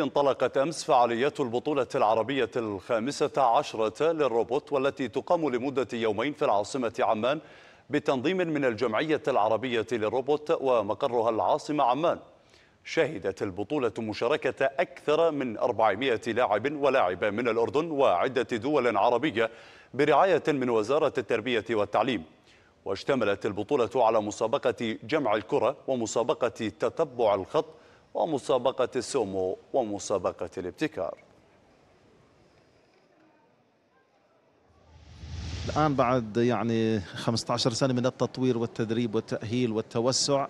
انطلقت أمس فعاليات البطولة العربية الخامسة عشرة للروبوت والتي تقام لمدة يومين في العاصمة عمان بتنظيم من الجمعية العربية للروبوت ومقرها العاصمة عمان شهدت البطولة مشاركة أكثر من 400 لاعب ولاعبة من الأردن وعدة دول عربية برعاية من وزارة التربية والتعليم واشتملت البطولة على مسابقة جمع الكرة ومسابقة تتبع الخط ومسابقة السومو ومسابقة الابتكار الآن بعد يعني 15 سنة من التطوير والتدريب والتأهيل والتوسع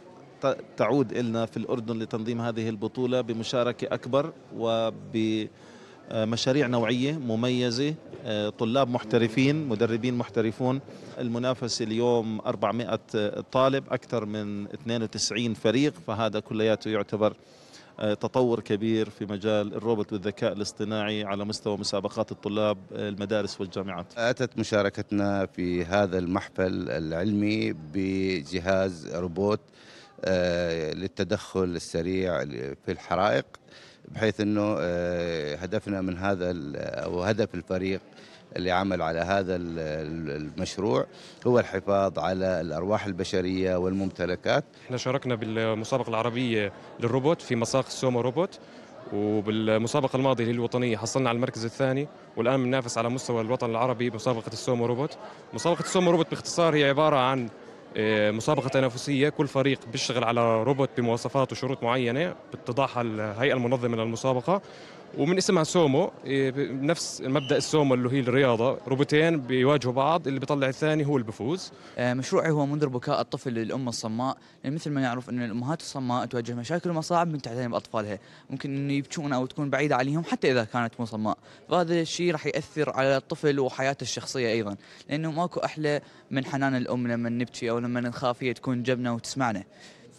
تعود إلنا في الأردن لتنظيم هذه البطولة بمشاركة أكبر وب مشاريع نوعية مميزة آه، طلاب محترفين مدربين محترفون المنافسة اليوم 400 طالب أكثر من 92 فريق فهذا كلياته يعتبر آه، تطور كبير في مجال الروبوت والذكاء الاصطناعي على مستوى مسابقات الطلاب آه، المدارس والجامعات أتت مشاركتنا في هذا المحفل العلمي بجهاز روبوت للتدخل السريع في الحرائق بحيث انه آه، هدفنا من هذا او هدف الفريق اللي عمل على هذا المشروع هو الحفاظ على الارواح البشريه والممتلكات. احنا شاركنا بالمسابقه العربيه للروبوت في مساق السومو روبوت وبالمسابقه الماضيه للوطنيه حصلنا على المركز الثاني والان بننافس على مستوى الوطن العربي بمسابقه السومو روبوت. مسابقه السومو روبوت باختصار هي عباره عن آه، مسابقه تنافسيه كل فريق بيشتغل على روبوت بمواصفات وشروط معينه بتضعها الهيئه المنظمه للمسابقه ومن اسمها سومو إيه، نفس مبدا السومو اللي هي الرياضه روبوتين بيواجهوا بعض اللي بيطلع الثاني هو اللي بفوز آه، مشروعي هو منذر بكاء الطفل للام الصماء يعني مثل ما نعرف ان الامهات الصماء تواجه مشاكل ومصاعب من تعتني باطفالها ممكن انه يبكون او تكون بعيده عليهم حتى اذا كانت مو صماء فهذا الشيء راح ياثر على الطفل وحياته الشخصيه ايضا لانه ماكو احلى من حنان الام لما نبكي او لما نخاف هي تكون جنبنا وتسمعنا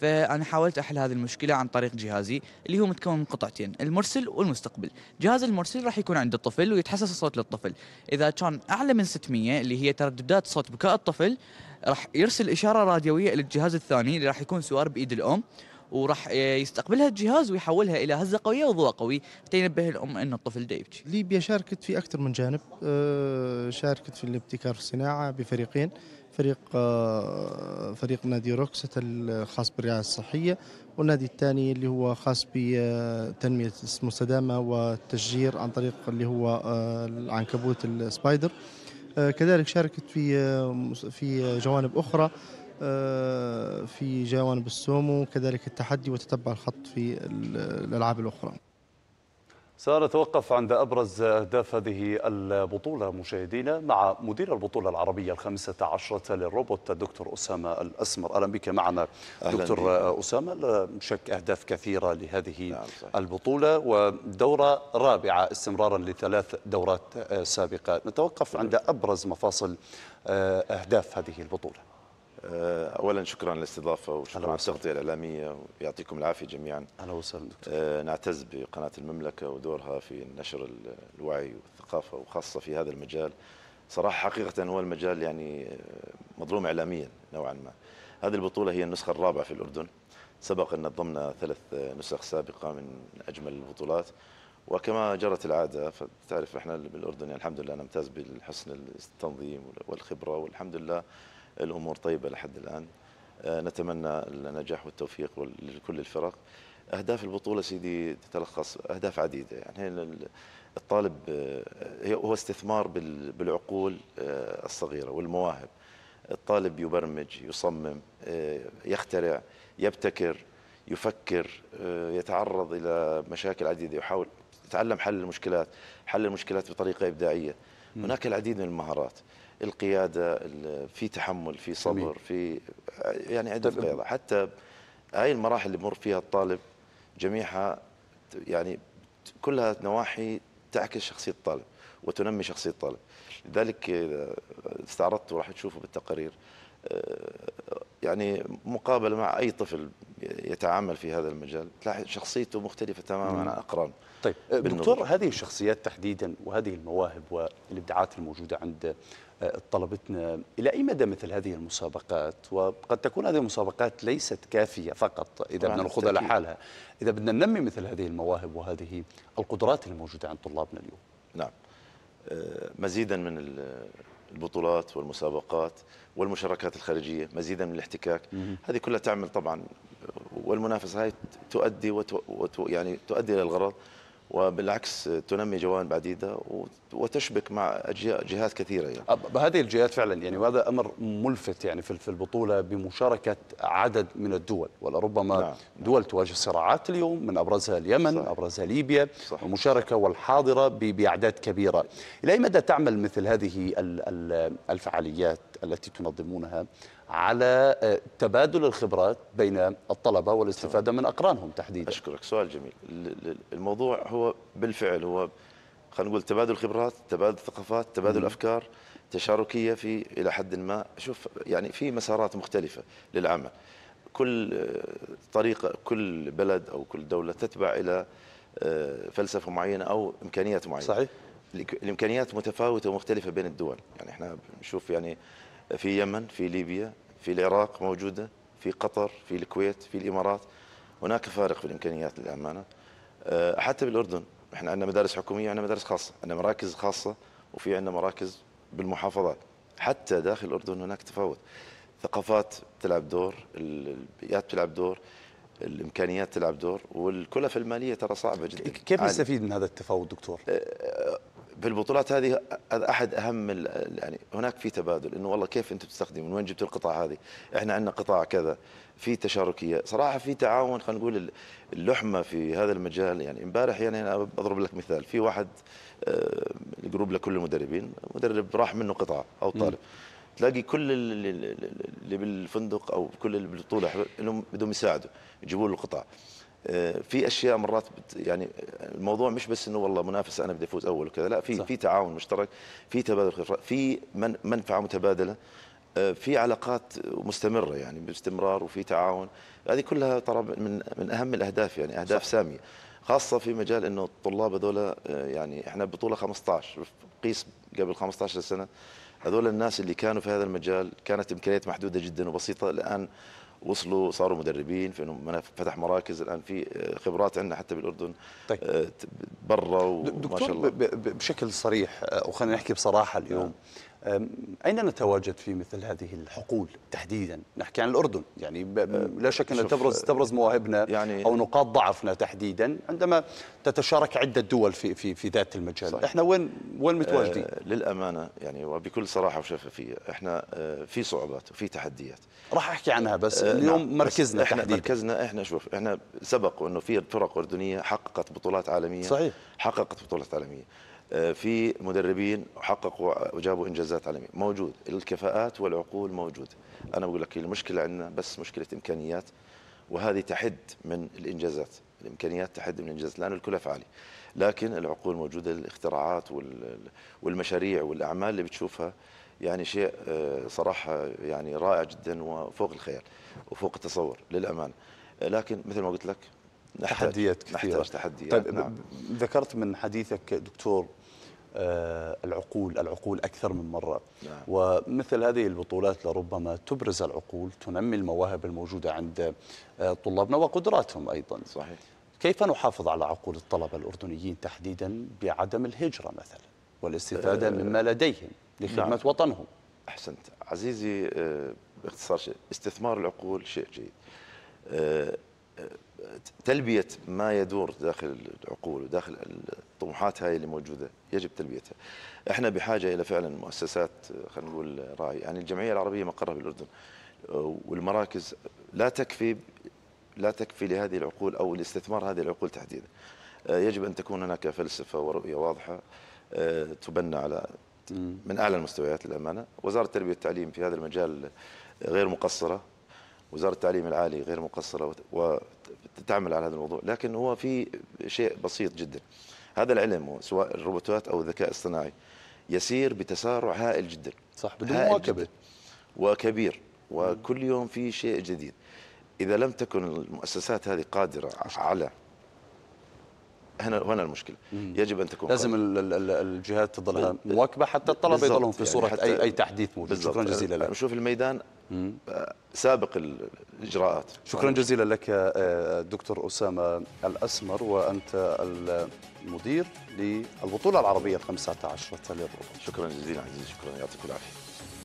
فانا حاولت احل هذه المشكله عن طريق جهازي اللي هو متكون من قطعتين المرسل والمستقبل جهاز المرسل راح يكون عند الطفل ويتحسس الصوت للطفل اذا كان اعلى من 600 اللي هي ترددات صوت بكاء الطفل راح يرسل اشاره راديويه للجهاز الثاني اللي راح يكون سوار بايد الام وراح يستقبلها الجهاز ويحولها الى هزه قويه وضوء قوي حتى ينبه الام ان الطفل ده يبكي. ليبيا شاركت في اكثر من جانب آه، شاركت في الابتكار في الصناعه بفريقين فريق آه، فريق نادي روكسة الخاص بالرعاية الصحية والنادي الثاني اللي هو خاص بتنمية المستدامة والتشجير عن طريق اللي هو آه، العنكبوت السبايدر كذلك شاركت في في جوانب أخرى آه، في جوانب السومو وكذلك التحدي وتتبع الخط في الألعاب الأخرى سنتوقف عند أبرز أهداف هذه البطولة مشاهدينا مع مدير البطولة العربية الخامسة عشرة للروبوت الدكتور أسامة الأسمر أهلا بك معنا دكتور بي. أسامة لا شك أهداف كثيرة لهذه نعم البطولة ودورة رابعة استمرارا لثلاث دورات سابقة نتوقف عند أبرز مفاصل آه، أهداف هذه البطولة آه، اولا شكرا على الاستضافه وشكرا على التغطيه الاعلاميه ويعطيكم العافيه جميعا اهلا وسهلا آه، نعتز بقناه المملكه ودورها في نشر الوعي والثقافه وخاصه في هذا المجال صراحه حقيقه هو المجال يعني آه، مظلوم اعلاميا نوعا ما هذه البطوله هي النسخه الرابعه في الاردن سبق ان نظمنا ثلاث نسخ سابقه من اجمل البطولات وكما جرت العاده فتعرف احنا بالاردن يعني الحمد لله نمتاز بالحسن التنظيم والخبره والحمد لله الامور طيبه لحد الان آه، نتمنى النجاح والتوفيق لكل الفرق اهداف البطوله سيدي تتلخص اهداف عديده يعني الطالب آه، هو استثمار بالعقول آه، الصغيره والمواهب الطالب يبرمج يصمم يخترع يبتكر يفكر يتعرض الى مشاكل عديده يحاول يتعلم حل المشكلات حل المشكلات بطريقه ابداعيه هناك العديد من المهارات القياده في تحمل في صبر في يعني عده قيادة طيب، حتى هاي المراحل اللي بمر فيها الطالب جميعها يعني كلها نواحي تعكس شخصيه الطالب وتنمي شخصيه الطالب لذلك استعرضت وراح تشوفه بالتقارير آه، يعني مقابله مع اي طفل يتعامل في هذا المجال تلاحظ شخصيته مختلفه تماما عن اقران طيب دكتور هذه الشخصيات تحديدا وهذه المواهب والابداعات الموجوده عند طلبتنا إلى أي مدى مثل هذه المسابقات وقد تكون هذه المسابقات ليست كافية فقط إذا بدنا نأخذها نعم، لحالها إذا بدنا ننمي مثل هذه المواهب وهذه القدرات الموجودة عند طلابنا اليوم نعم آه، مزيدا من البطولات والمسابقات والمشاركات الخارجية مزيدا من الاحتكاك هذه كلها تعمل طبعا والمنافسة هاي تؤدي وتو يعني تؤدي إلى الغرض وبالعكس تنمي جوانب عديده وتشبك مع جهات كثيره يعني. هذه الجهات فعلا يعني وهذا امر ملفت يعني في البطوله بمشاركه عدد من الدول ولربما نعم. دول تواجه صراعات اليوم من ابرزها اليمن صح. ابرزها ليبيا صح. المشاركه والحاضره باعداد كبيره الى اي مدى تعمل مثل هذه الفعاليات التي تنظمونها على آه، تبادل الخبرات بين الطلبة والاستفادة من أقرانهم تحديدا أشكرك سؤال جميل الموضوع هو بالفعل هو خلينا نقول تبادل خبرات تبادل ثقافات تبادل أفكار تشاركية في إلى حد ما شوف يعني في مسارات مختلفة للعمل كل آه، طريقة كل بلد أو كل دولة تتبع إلى آه، فلسفة معينة أو إمكانيات معينة صحيح الامكانيات متفاوته ومختلفه بين الدول يعني احنا بنشوف يعني في اليمن في ليبيا في العراق موجودة في قطر في الكويت في الإمارات هناك فارق في الإمكانيات للأمانة آه، حتى بالأردن احنا عندنا مدارس حكومية وعندنا مدارس خاصة عندنا مراكز خاصة وفي عندنا مراكز بالمحافظات حتى داخل الأردن هناك تفاوت ثقافات تلعب دور البيئات تلعب دور الامكانيات تلعب دور والكلف الماليه ترى صعبه جدا كيف نستفيد من هذا التفاوت دكتور؟ آه، في البطولات هذه هذا احد اهم يعني هناك في تبادل انه والله كيف انت بتستخدم من وين جبت القطع هذه؟ احنا عندنا قطاع كذا في تشاركيه، صراحه في تعاون خلينا نقول اللحمه في هذا المجال يعني امبارح يعني انا بضرب لك مثال في واحد آه، الجروب لكل المدربين، مدرب راح منه قطعه او طالب تلاقي كل اللي بالفندق او كل اللي بالبطوله انهم بدهم يساعدوا يجيبوا له القطع آه، في اشياء مرات بت يعني الموضوع مش بس انه والله منافسه انا بدي افوز اول وكذا لا في في تعاون مشترك في تبادل خبرات في من منفعه متبادله آه، في علاقات مستمره يعني باستمرار وفي تعاون هذه كلها ترى من من اهم الاهداف يعني اهداف صح. ساميه خاصه في مجال انه الطلاب هذول آه، يعني احنا بطوله 15 قيس قبل 15 سنه هذول الناس اللي كانوا في هذا المجال كانت امكانيات محدوده جدا وبسيطه الان وصلوا صاروا مدربين في انه فتح مراكز الان في آه، خبرات عندنا حتى بالاردن طيب آه، برا وما شاء الله دكتور بشكل صريح آه، وخلينا نحكي بصراحه اليوم نعم. أين نتواجد في مثل هذه الحقول تحديدا؟ نحكي عن الأردن يعني أه، لا شك أن تبرز أه، تبرز مواهبنا يعني أو نقاط ضعفنا تحديدا عندما تتشارك عدة دول في في في ذات المجال، صحيح. احنا وين وين متواجدين؟ آه للأمانة يعني وبكل صراحة وشفافية احنا آه في صعوبات وفي تحديات راح أحكي عنها بس آه اليوم نعم مركزنا بس احنا تحديدا مركزنا احنا شوف احنا سبق أنه في فرق أردنية حققت بطولات عالمية صحيح حققت بطولات عالمية في مدربين حققوا وجابوا انجازات عالميه موجود الكفاءات والعقول موجوده انا بقول لك المشكله عندنا بس مشكله امكانيات وهذه تحد من الانجازات الامكانيات تحد من الانجازات لان الكلف عالي لكن العقول موجوده الاختراعات والمشاريع والاعمال اللي بتشوفها يعني شيء آه، صراحه يعني رائع جدا وفوق الخيال وفوق التصور للامانه لكن مثل ما قلت لك تحديات كثيره نحتاج تحديات طيب نعم. ذكرت من حديثك دكتور آه، العقول العقول أكثر من مرة نعم. ومثل هذه البطولات لربما تبرز العقول تنمي المواهب الموجودة عند آه، طلابنا وقدراتهم أيضا صحيح كيف نحافظ على عقول الطلبة الأردنيين تحديدا بعدم الهجرة مثلا والاستفادة آه، مما لديهم لخدمة نعم. وطنهم أحسنت عزيزي باختصار شيء استثمار العقول شيء جيد تلبيه ما يدور داخل العقول وداخل الطموحات هاي اللي موجوده يجب تلبيتها. احنا بحاجه الى فعلا مؤسسات خلينا نقول راعي، يعني الجمعيه العربيه مقرها بالاردن والمراكز لا تكفي لا تكفي لهذه العقول او لاستثمار هذه العقول تحديدا. يجب ان تكون هناك فلسفه ورؤيه واضحه تبنى على من اعلى المستويات للامانه، وزاره التربيه والتعليم في هذا المجال غير مقصره وزاره التعليم العالي غير مقصره وتعمل على هذا الموضوع لكن هو في شيء بسيط جدا هذا العلم سواء الروبوتات او الذكاء الاصطناعي يسير بتسارع هائل جدا صح بدون مواكبه وكبير وكل يوم في شيء جديد اذا لم تكن المؤسسات هذه قادره على هنا هنا المشكله مم. يجب ان تكون لازم الجهات تظلها مواكبه حتى الطلبه يظلون في يعني صوره يعني اي تحديث موجود شكرا جزيلا لك نشوف الميدان آه، سابق الاجراءات شكرا جزيلا لك آه، دكتور اسامه الاسمر وانت المدير للبطوله العربيه 15 للركض شكرا جزيلا عزيزي شكرا يعطيك العافيه